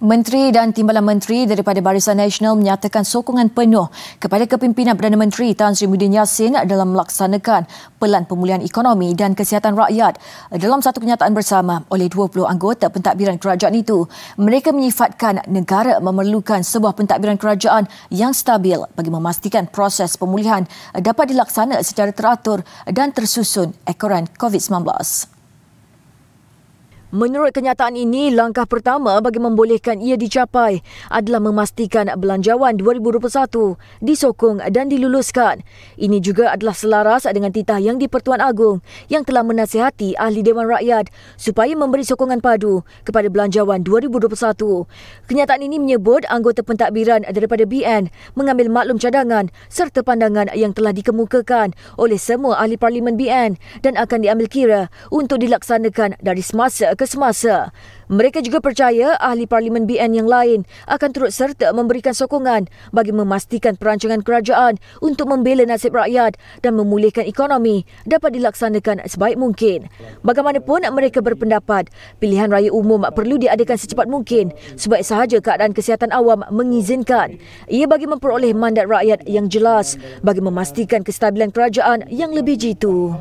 Menteri dan Timbalan Menteri daripada Barisan Nasional menyatakan sokongan penuh kepada kepimpinan Perdana Menteri Tan Sri Muhyiddin Yassin dalam melaksanakan pelan pemulihan ekonomi dan kesihatan rakyat dalam satu kenyataan bersama oleh 20 anggota pentadbiran kerajaan itu. Mereka menyifatkan negara memerlukan sebuah pentadbiran kerajaan yang stabil bagi memastikan proses pemulihan dapat dilaksana secara teratur dan tersusun ekoran COVID-19. Menurut kenyataan ini, langkah pertama bagi membolehkan ia dicapai adalah memastikan belanjawan 2021 disokong dan diluluskan. Ini juga adalah selaras dengan titah yang di-Pertuan Agong yang telah menasihati Ahli Dewan Rakyat supaya memberi sokongan padu kepada belanjawan 2021. Kenyataan ini menyebut anggota pentadbiran daripada BN mengambil maklum cadangan serta pandangan yang telah dikemukakan oleh semua Ahli Parlimen BN dan akan diambil kira untuk dilaksanakan dari semasa jangka semasa. Mereka juga percaya ahli parlimen BN yang lain akan turut serta memberikan sokongan bagi memastikan perancangan kerajaan untuk membela nasib rakyat dan memulihkan ekonomi dapat dilaksanakan sebaik mungkin. Bagaimanapun mereka berpendapat, pilihan raya umum perlu diadakan secepat mungkin sebaik sahaja keadaan kesihatan awam mengizinkan. Ia bagi memperoleh mandat rakyat yang jelas bagi memastikan kestabilan kerajaan yang lebih jitu.